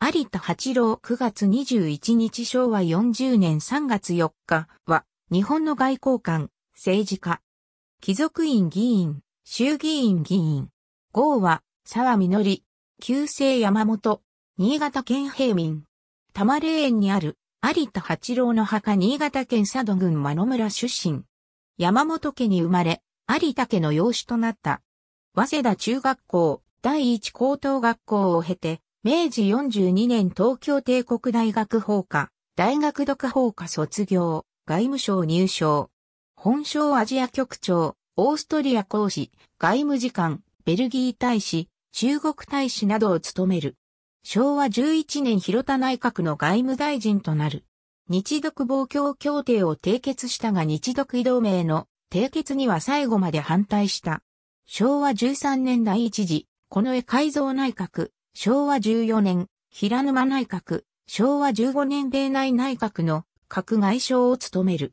有田八郎9月21日昭和40年3月4日は、日本の外交官、政治家、貴族院議員、衆議院議員、号は、沢実、旧姓山本、新潟県平民、玉霊園にある、有田八郎の墓新潟県佐渡郡真野村出身。山本家に生まれ、有田家の養子となった。早稲田中学校、第一高等学校を経て、明治42年東京帝国大学法科、大学読法科卒業、外務省入省。本省アジア局長、オーストリア講師、外務次官、ベルギー大使、中国大使などを務める。昭和11年広田内閣の外務大臣となる。日独防共協定を締結したが日独動名の締結には最後まで反対した。昭和13年第一次、この絵改造内閣、昭和14年、平沼内閣、昭和15年米内内閣の閣外相を務める。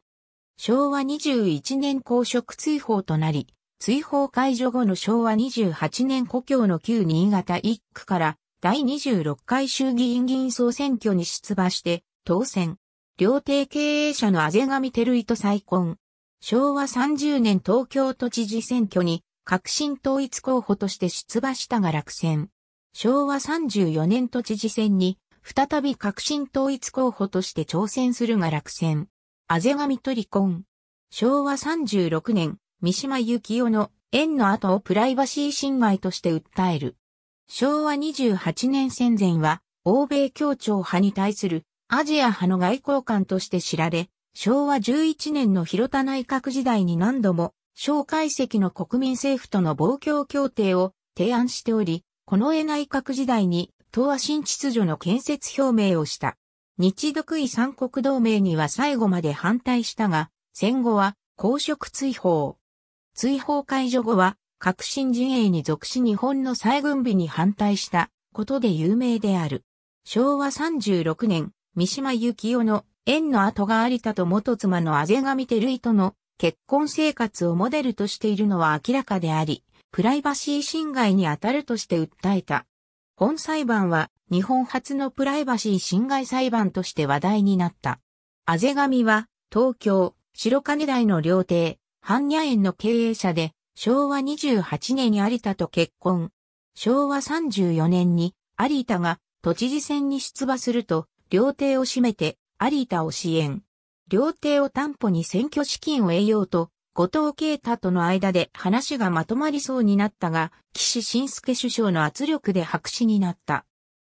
昭和21年公職追放となり、追放解除後の昭和28年故郷の旧新潟1区から第26回衆議院議員総選挙に出馬して当選。料亭経営者のあぜ上照井と再婚。昭和30年東京都知事選挙に革新統一候補として出馬したが落選。昭和34年都知事選に、再び革新統一候補として挑戦するが落選。あぜがみと離婚。昭和36年、三島由紀夫の縁の後をプライバシー侵害として訴える。昭和28年戦前は、欧米協調派に対するアジア派の外交官として知られ、昭和11年の広田内閣時代に何度も、蒋介石の国民政府との防共協定を提案しており、近衛内閣時代に東亜新秩序の建設表明をした。日独伊三国同盟には最後まで反対したが、戦後は公職追放。追放解除後は革新陣営に属し日本の再軍備に反対したことで有名である。昭和36年、三島由紀夫の縁の後が有田と元妻のあぜがみてるいとの結婚生活をモデルとしているのは明らかであり、プライバシー侵害にあたるとして訴えた。本裁判は日本初のプライバシー侵害裁判として話題になった。あぜがみは東京白金台の料亭、半夜園の経営者で昭和28年に有田と結婚。昭和34年に有田が都知事選に出馬すると料亭を閉めて有田を支援。料亭を担保に選挙資金を得ようと後藤慶太との間で話がまとまりそうになったが、岸信介首相の圧力で白紙になった。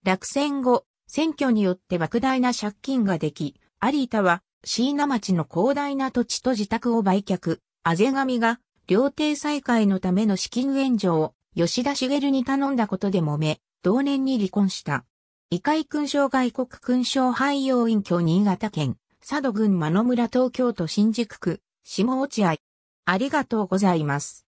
落選後、選挙によって莫大な借金ができ、有田は椎名町の広大な土地と自宅を売却、あぜ神が料亭再開のための資金援助を吉田茂に頼んだことで揉め、同年に離婚した。異界勲章外国勲章廃用隠居新潟県、佐渡郡間野村東京都新宿区、下落合、ありがとうございます。